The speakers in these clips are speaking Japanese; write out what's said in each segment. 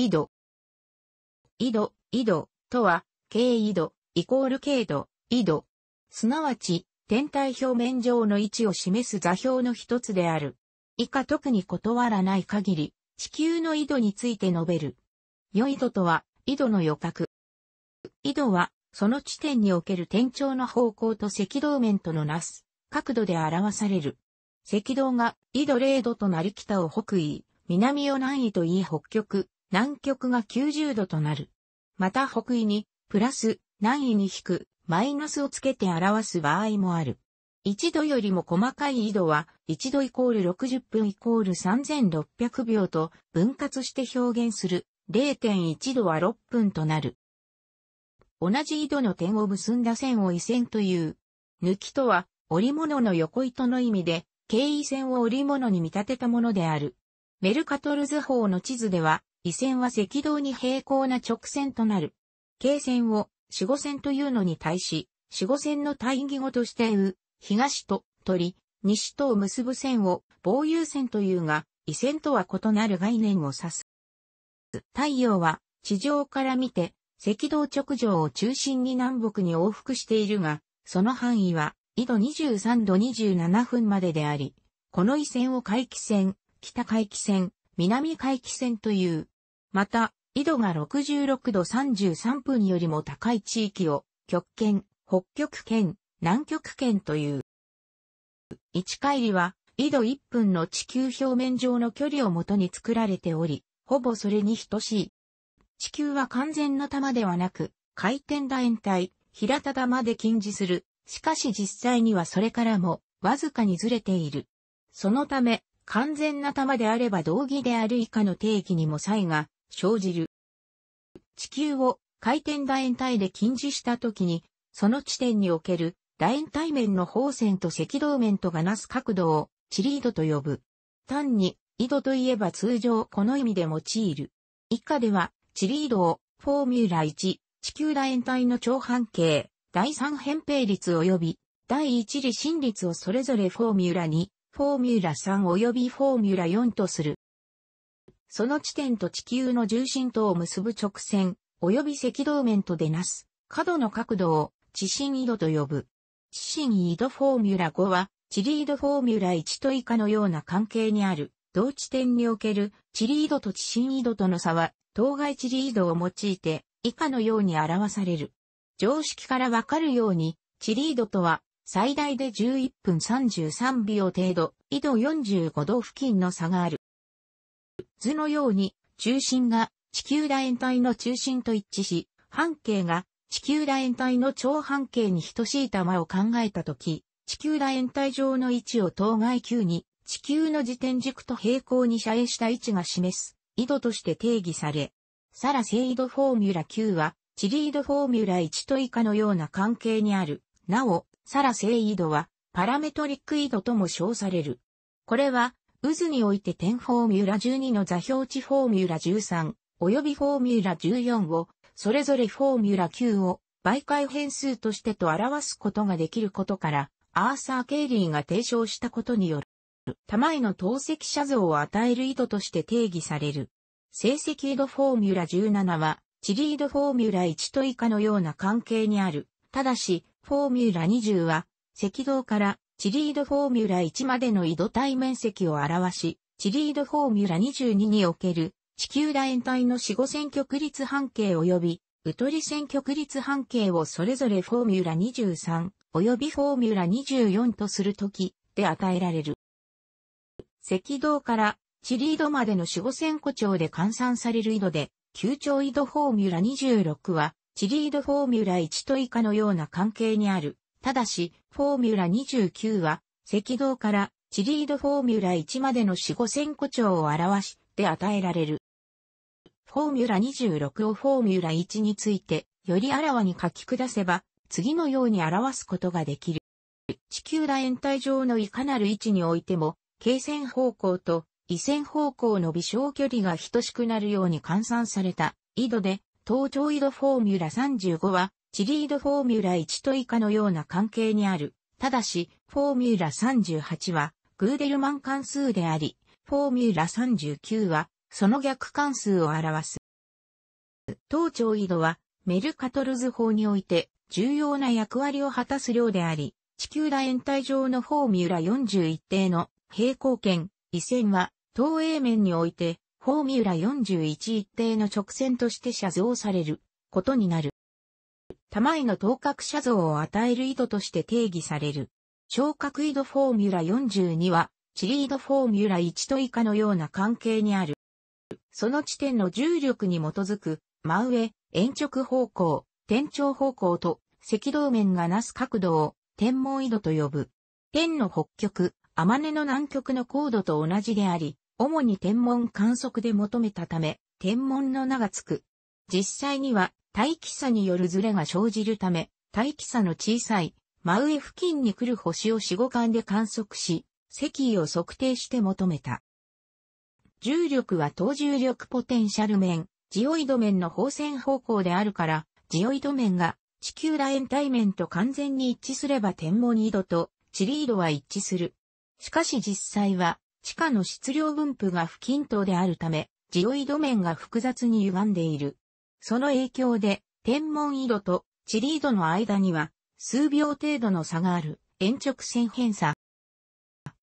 緯度。緯度、井戸とは、経緯度、イコール軽度、緯度。すなわち、天体表面上の位置を示す座標の一つである。以下特に断らない限り、地球の緯度について述べる。良緯度とは、緯度の予覚。緯度は、その地点における天頂の方向と赤道面とのなす、角度で表される。赤道が、緯度0度となり北を北緯、南を南緯と言い北極、南極が90度となる。また北緯に、プラス、南緯に引く、マイナスをつけて表す場合もある。1度よりも細かい緯度は、1度イコール60分イコール3600秒と分割して表現する、0.1度は6分となる。同じ緯度の点を結んだ線を緯線という。抜きとは、織物の横糸の意味で、経緯線を織物に見立てたものである。メルカトル図法の地図では、緯線は赤道に平行な直線となる。経線を四五線というのに対し、四五線の対義語としてう、東と鳥、西とを結ぶ線を防遊線というが、緯線とは異なる概念を指す。太陽は地上から見て赤道直上を中心に南北に往復しているが、その範囲は緯度23度27分までであり、この緯線を回帰線、北回帰線、南回帰線という。また、緯度が66度33分よりも高い地域を極圏、北極圏、南極圏という。一回りは、緯度1分の地球表面上の距離をもとに作られており、ほぼそれに等しい。地球は完全な玉ではなく、回転楕円体、平た玉で近似する。しかし実際にはそれからも、わずかにずれている。そのため、完全な玉であれば同義である以下の定義にも差異が生じる。地球を回転楕円体で近似した時に、その地点における楕円体面の方線と赤道面とがなす角度を地理緯度と呼ぶ。単に、緯度といえば通常この意味で用いる。以下では、地理緯度をフォーミュラ1、地球楕円体の長半径、第3扁平率及び、第1理心率をそれぞれフォーミュラ2、フォーミュラ3及びフォーミュラ4とする。その地点と地球の重心とを結ぶ直線、及び赤道面とでなす、角の角度を地震緯度と呼ぶ。地震緯度フォーミュラ5は、地理緯度フォーミュラ1と以下のような関係にある、同地点における地理緯度と地震緯度との差は、当該地理緯度を用いて、以下のように表される。常識からわかるように、地理緯度とは、最大で11分33秒程度、緯度45度付近の差がある。図のように、中心が地球楕円体の中心と一致し、半径が地球楕円体の長半径に等しい玉を考えたとき、地球楕円体上の位置を当該球に、地球の自転軸と平行に遮影した位置が示す、緯度として定義され、サラセイドフォーミュラ Q は、チリードフォーミュラ1と以下のような関係にある。なお、サラセイドは、パラメトリック緯度とも称される。これは、渦において点フォーミュラ12の座標値フォーミュラ13、及びフォーミュラ14を、それぞれフォーミュラ9を媒介変数としてと表すことができることから、アーサー・ケイリーが提唱したことによる、玉への透析写像を与える意図として定義される。成績度フォーミュラ17は、チリードフォーミュラ1と以下のような関係にある。ただし、フォーミュラ20は、赤道からチリードフォーミュラ1までの緯度帯面積を表し、チリードフォーミュラ22における地球楕円帯の四五線曲率半径及び、ウトリ線曲率半径をそれぞれフォーミュラ23及びフォーミュラ24とするときで与えられる。赤道からチリードまでの四五線個長で換算される緯度で、球長緯度フォーミュラ26は、チリードフォーミュラ1と以下のような関係にある。ただし、フォーミュラ29は、赤道からチリードフォーミュラ1までの4、5千個長を表して与えられる。フォーミュラ26をフォーミュラ1について、よりあらわに書き下せば、次のように表すことができる。地球楕円体上のいかなる位置においても、経線方向と緯線方向の微小距離が等しくなるように換算された、緯度で、東長緯度フォーミュラ35は、チリードフォーミュラ1と以下のような関係にある。ただし、フォーミュラ38は、グーデルマン関数であり、フォーミュラ39は、その逆関数を表す。当長緯度は、メルカトル図法において、重要な役割を果たす量であり、地球大円体上のフォーミュラ41定の平行圏、緯線は、東映面において、フォーミュラ41一定の直線として写像されることになる。玉井の等角写像を与える緯度として定義される。昇格緯度フォーミュラ42は、チリ緯度フォーミュラ1と以下のような関係にある。その地点の重力に基づく、真上、延直方向、天頂方向と、赤道面がなす角度を、天文緯度と呼ぶ。天の北極、天根の南極の高度と同じであり、主に天文観測で求めたため、天文の名がつく。実際には、大気差によるズレが生じるため、大気差の小さい真上付近に来る星を四五間で観測し、石位を測定して求めた。重力は等重力ポテンシャル面、ジオイド面の放線方向であるから、ジオイド面が地球楕円体面と完全に一致すれば天文緯度と地理緯度は一致する。しかし実際は地下の質量分布が不均等であるため、ジオイド面が複雑に歪んでいる。その影響で、天文緯度と地理緯度の間には、数秒程度の差がある延直線偏差。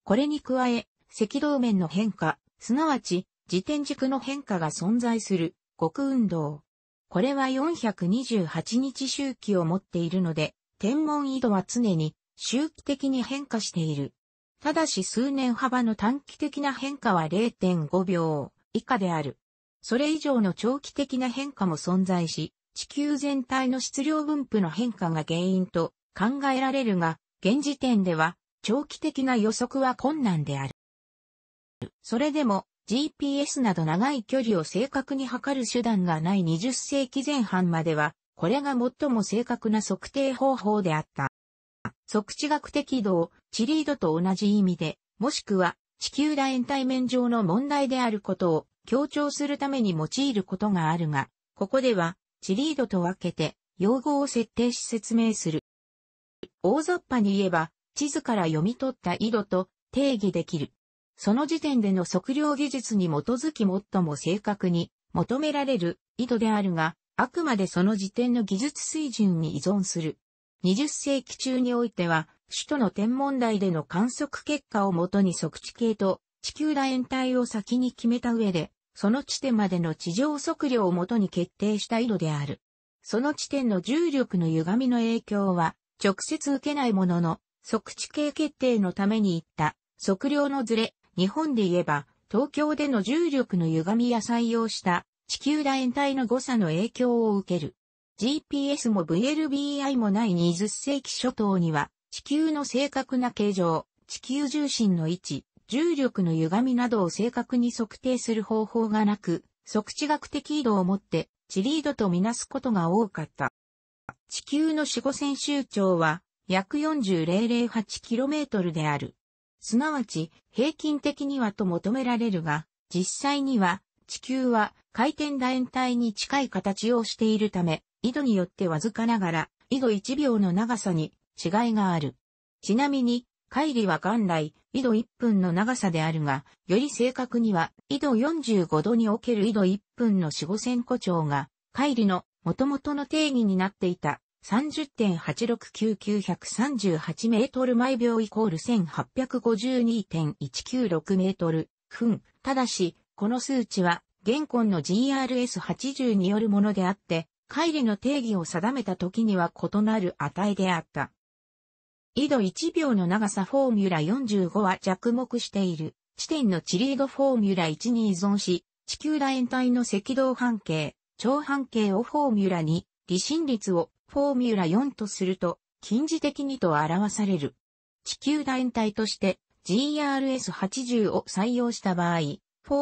これに加え、赤道面の変化、すなわち、自転軸の変化が存在する極運動。これは428日周期を持っているので、天文緯度は常に周期的に変化している。ただし数年幅の短期的な変化は0.5秒以下である。それ以上の長期的な変化も存在し、地球全体の質量分布の変化が原因と考えられるが、現時点では長期的な予測は困難である。それでも GPS など長い距離を正確に測る手段がない20世紀前半までは、これが最も正確な測定方法であった。測地学的度地ードと同じ意味で、もしくは地球楕円体面上の問題であることを強調するために用いることがあるが、ここでは、チリードと分けて、用語を設定し説明する。大雑把に言えば、地図から読み取った緯度と定義できる。その時点での測量技術に基づき最も正確に求められる緯度であるが、あくまでその時点の技術水準に依存する。20世紀中においては、首都の天文台での観測結果をもとに測地形と地球楕円体を先に決めた上で、その地点までの地上測量をもとに決定した緯度である。その地点の重力の歪みの影響は直接受けないものの、測地形決定のために言った測量のずれ、日本で言えば東京での重力の歪みや採用した地球楕円体の誤差の影響を受ける。GPS も VLBI もない20世紀初頭には地球の正確な形状、地球重心の位置、重力の歪みなどを正確に測定する方法がなく、測地学的緯度をもって地理緯度とみなすことが多かった。地球の四五線周長は約 40.008km である。すなわち、平均的にはと求められるが、実際には地球は回転楕円体に近い形をしているため、緯度によってわずかながら、緯度1秒の長さに違いがある。ちなみに、海里は元来、緯度1分の長さであるが、より正確には、緯度45度における緯度1分の4 5千個長が、イリの元々の定義になっていた3 0 8 6 9 9 3 8メートル毎秒イコール1852.196メートル分。ただし、この数値は、現今の GRS80 によるものであって、イリの定義を定めた時には異なる値であった。緯度1秒の長さフォーミュラ45は着目している。地点の地理度フォーミュラ1に依存し、地球楕円体の赤道半径、長半径をフォーミュラ2、離心率をフォーミュラ4とすると、近似的にと表される。地球楕円体として GRS80 を採用した場合、フォ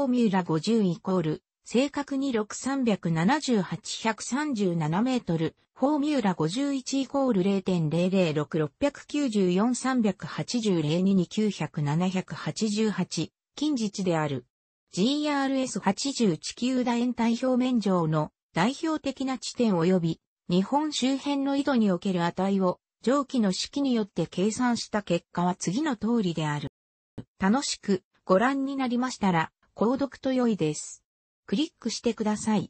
ーミュラ50イコール正確に637837メートル、フォーミューラ51イコール0 0 0 6 6 9 4 3 8 0 2 2 9 0 0 7 8 8近日である。GRS80 地球楕円体表面上の代表的な地点及び日本周辺の緯度における値を上記の式によって計算した結果は次の通りである。楽しくご覧になりましたら購読と良いです。クリックしてください。